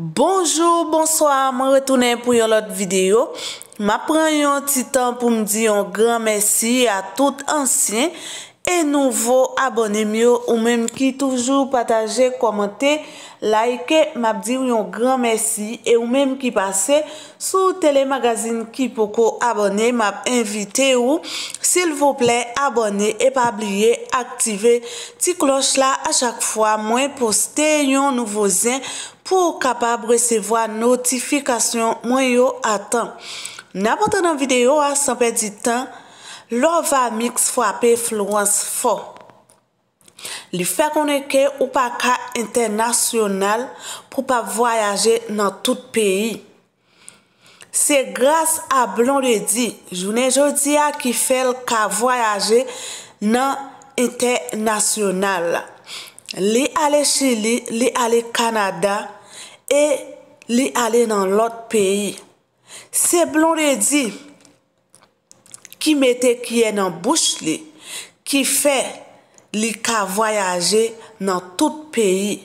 Bonjour, bonsoir, mwen retounen pou yon lot videyo. Mwen pren yon ti tan pou mdi yon gran mersi a tout ansyen. E nouvo abonem yo, ou menm ki toujou pataje, komente, like, mwenm di yon gran mersi, e ou menm ki pase sou telemagazin ki poko abonem, mwenm invite ou, sil voplen abonem, epabliye, aktive ti kloch la, a chak fwa mwen poste yon nouvo zin, pou ou kapab resevo a notifikasyon mwen yo atan. N apote nan videyo a, sanpe di tan, lor va miks fwape Florence 4. Li fwe konen ke ou pa ka internasyonal pou pa voyaje nan tout peyi. Se grase a blon redi, jounen jodi a ki fel ka voyaje nan internasyonal. Li ale Chili, li ale Kanada, e li ale nan lot peyi. Se blon redi ki mette kye nan bouch li, ki fe li ka voyaje nan tout peyi,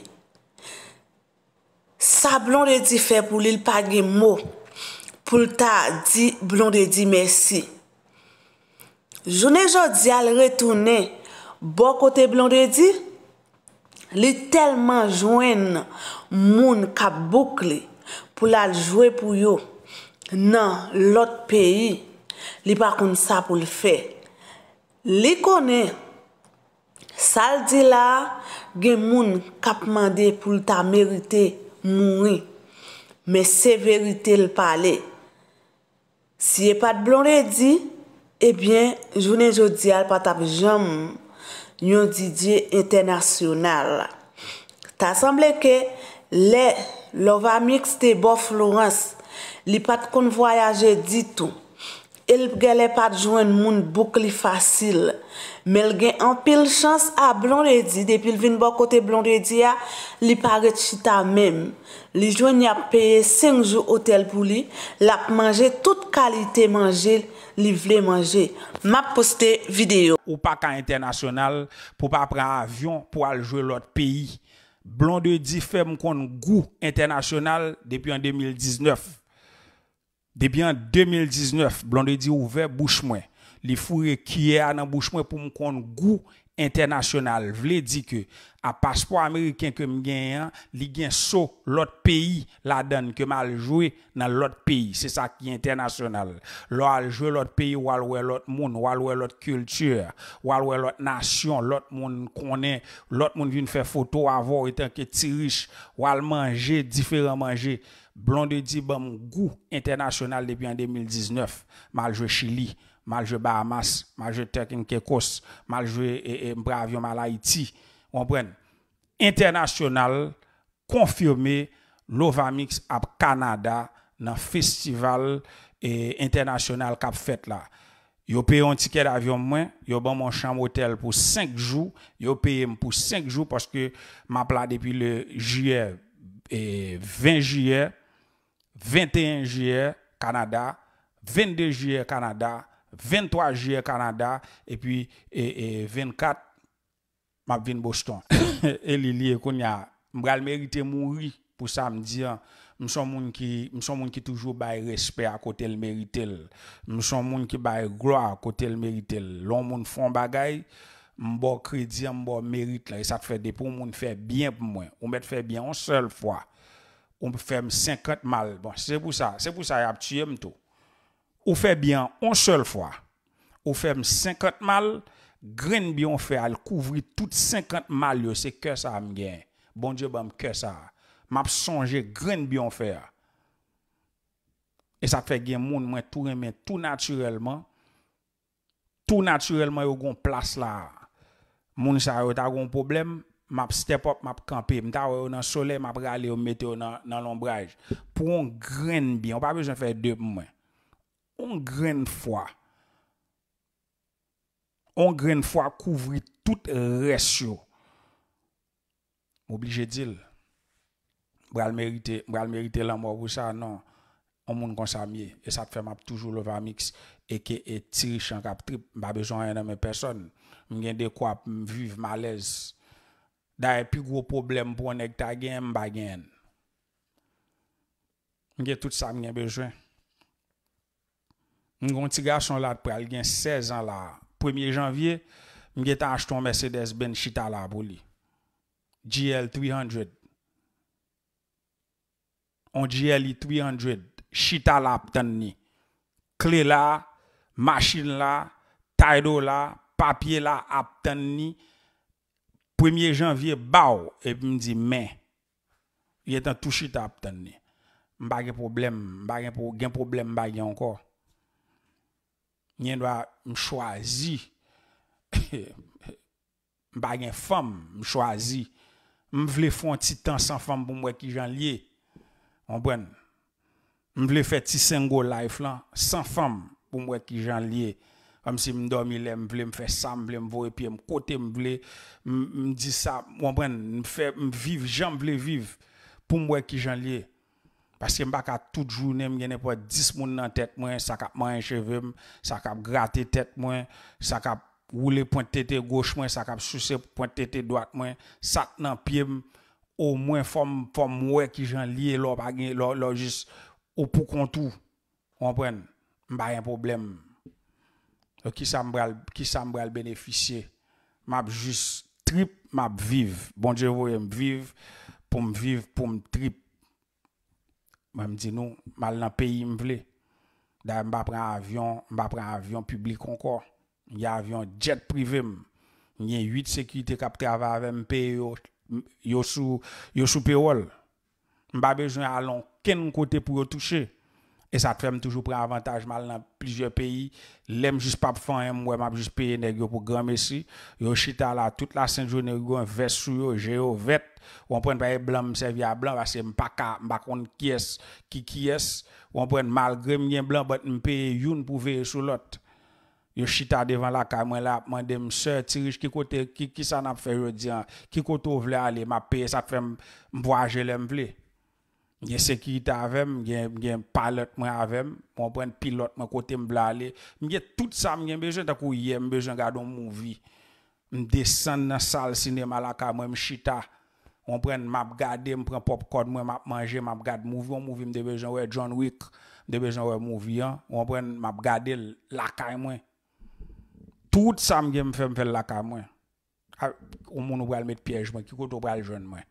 sa blon redi fe pou li lpagye mou pou lta di blon redi mersi. Jounen jodi al retounen bo kote blon redi, Li telman jwen moun kap bok li pou la jwe pou yo nan lot peyi. Li pa kon sa pou li fe. Li kone, saldi la gen moun kap mande pou ta merite moui. Me se verite li pale. Si ye pat blon redi, ebyen jounen jodi al pat ap jom moun. nyon didye internasyonal. Ta asamble ke le lova mikste bo Florence li pat kon voyaje ditou. El gè lè pat jwen moun bouk li fasil. Mel gen an pil chans a Blond Reddy depil vin bo kote Blond Reddy a li pare chita mem. Li jwen nye ap paye 5 jou hotel pou li. Lap manje tout kalite manje li vle manje. Map poste video. Ou pa ka internasyonal pou pa pran avyon pou al jwe lot peyi. Blond Reddy fè moun kon nou gou internasyonal depi an 2019. De en 2019, Blondé dit ouvert bouche ». Les fourrés qui est dans bouche moi pour me connaître goût international. Vle dit que, à passeport américain que gagne, li gen so l'autre pays la donne que mal joué dans l'autre pays. C'est ça qui est international. joue joué l'autre pays ou l'autre monde, ou l'autre culture, ou l'autre nation, l'autre monde connaît, l'autre monde vient faire photo avant étant que t'y riche, ou manger différents manger. Blonde dit bon goût international depuis en 2019, mal joué Chili. maljwe Bahamas, maljwe Tekin Kekos, maljwe e, e, mbra avyon mal Haiti. Mwen pren, internasyonal, konfirme, Novamix ap Kanada nan festival e internasyonal kap fet la. Yo peye yon tiket avyon mwen, yo bon mwen chan motel pou 5 jou, yo peye m pou 5 jou poske mapla depi le juye 20 juye, 21 juye Kanada, 22 juye Kanada, 23 juillet Canada, et puis et, 24, m'a Boston. et Lily a, mérité mourir pour ça, me dire, m'son qui, m'son sommes qui toujours respect à côté le mérite, m'son moun qui gloire à côté le mérite, l'on moun font bagay, m'bo crédit, mérite là, et ça fait des pour fait bien pour moi. On met fait bien une seule fois. On peut 50 mal. Bon, c'est pour ça, c'est pour ça y a Ou fe bien, on seul fwa. Ou fe ms 50 mal, gren biyon fe al, kouvri tout 50 mal yo, se ke sa m gen. Bon diyo ba m ke sa. Map sonje gren biyon fe al. E sa fe gen moun mwen tou remen tou naturelman. Tou naturelman yo goun plas la. Moun sa yo ta goun problem, map step up, map kampe. Mwen ta yo nan sole, map rale yo mete yo nan lombraj. Pou mwen gren biyon. Pa bejou fwe de mwen. On grene fwa. On grene fwa kouvri tout resyo. Oblije dil. Mbral merite lan mwa wousa, nan. On moun konsamye. E sa te fè map toujou lova mix. Eke etirishan kap trip. Mba bejoun ene mwen person. Mwen gen dekwa ap mviv malez. Da e pi gro problem pou an ekta gen, mba gen. Mwen gen tout sa mwen gen bejoun. Mwen kon tiga son lat pral gen 16 an la Premier janvye Mwen gen tan acheton Mercedes ben chita la pou li GL 300 On GL 300 Chita la ap ten ni Kle la Maschine la Taito la Papye la ap ten ni Premier janvye bau Ep mwen di men Yen tan tou chita ap ten ni M bagen problem M bagen problem bagen anko Nyenwa m chwazi, m bagen fam, m chwazi, m vle fwen ti tan san fam pou mwe ki jan liye, mwenbwen, m vle fwen ti sengo laif lan, san fam pou mwe ki jan liye, amsi m dormi le, m vle m fwen sam, m vle m vwe pi, m kote m vle, m di sa, mwenbwen, m fwen m viv, jan m vle viv pou mwe ki jan liye. Paske m baka tout jounen m genen po 10 moun nan tet mwen, sakap man encheve m, sakap gratte tet mwen, sakap wule pwente tete goch mwen, sakap souse pwente tete doak mwen, sak nan pie m, ou mwen fom mwen ki jan liye lor, lor jis ou pou kontou, mwen pren, m bayen problem. O ki sa m bral beneficye, m ap jis trip, bon m ap viv, bon dje vo yon m viv, pou m viv pou m trip, Moi, me dis, non, mal dans le pays, me veux. D'ailleurs, je prends un avion, je prends un avion public encore. Il y a un avion jet privé. Il y a huit sécurités qui travaillent avec me yo sous yo sous payroll. Je n'ai pas besoin d'aller aucun côté pour toucher. Et ça fait toujours prendre avantage mal dans plusieurs pays. L'aime juste pas pour faire, moi, m'a juste payer nèg pour grand merci. Yo chita là toute la sainte journée, yo un sur yo, géo vert. On prend pas blanc, m'm servi à blanc parce que m'pa m'm ka, m'pa m'm contre qui est qui qui est. On prend malgré m'yen blanc, but m'paye une pour veiller sur l'autre. Yo chita devant la caméra là, mandé m'sœur tirige qui côté qui qui ça n'a fait je dis, hein, qui côté ou voulez aller, m'a payer ça fait m'voyager l'aime vle. Gen sekirita avèm, gen palot mwen avèm, mwen pren pilot mwen kote mblale. Mwen gen tout sa mwen gen bejèm takou ye, mwen bejèm gade mwen mouvi. Mwen desen nan sal sinema laka mwen, mwen chita. Mwen pren map gade, mwen pren popcorn mwen, map manje, map gade mouvi. Mwen mouvi mwen de bejèm wè John Wick, mwen de bejèm wè mouvi an. Mwen pren map gade laka mwen. Tout sa mwen gen mwen fèm fèl laka mwen. Ou moun ou pral met pièj mwen, ki kout ou pral jwen mwen.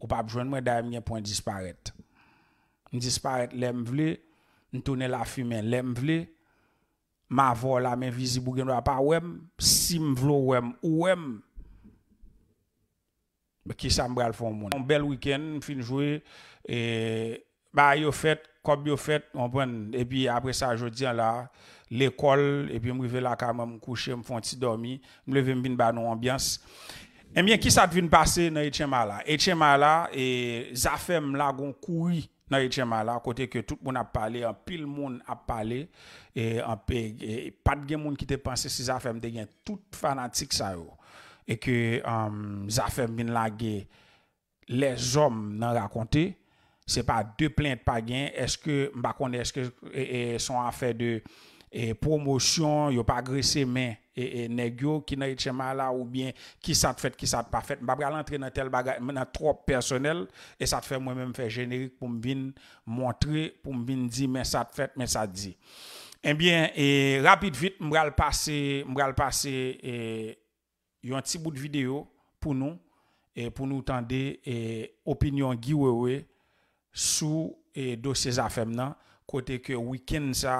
Ou pap jwen mwen daye mwen pou mwen disparet. Mwen disparet lèm vle, mwen tounè la fi men lèm vle, ma vol la men vizi bou genwa pa wèm, si mwen vlo wèm, ou wèm, mwen ki sa mbral fon moun. Mwen bel wikèn, mwen finjwe, e, ba yo fèt, kob yo fèt, mwen pon, e bi apre sa jodi an la, l'ekol, e bi mwen vive la kama mwen kouche, mwen fon ti domi, mwen leve mwen bin ba nou ambyans, Eh bien, qui s'est passé passer dans Etchemala? Etchemala, mala et Zafem Lagon gon couri dans l'Étienne-Mala, à côté que tout le monde a parlé, un pile monde a parlé, et, pas de monde qui te pensé si Zafem te gen tout fanatique ça Et que um, Zafem bin les hommes n'ont raconté, c'est pas deux plaintes pas est-ce que, m'ba est-ce que, sont affaires de promotion, promotion, yo pas agressé, mais E, e negyo ki nan ite chema la ou bien ki sat fèt, ki sat pa fèt. Mba bral antre nan tel bagay, men nan trop personel. E sat fèt mwen men fè jenerik pou mbin montre, pou mbin di men sat fèt, men sat di. E bien, e rapid vit mbral pase, mbral pase e, yon ti bout video pou nou. E pou nou tande opinion giwewe sou e, dosye zafèm nan. Kote ke wikend sa,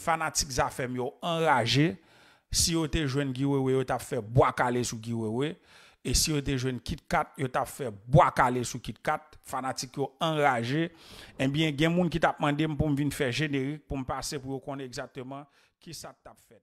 fanatik zafèm yo enraje. Si yo te jwen giwewe, yo ta fè boakale sou giwewe. E si yo te jwen KitKat, yo ta fè boakale sou KitKat. Fanatik yo enraje. Enbyen eh gen moun ki tap mandem pou m vin fè jenerik pou m pase pou yo konè exactement ki sa tap fè.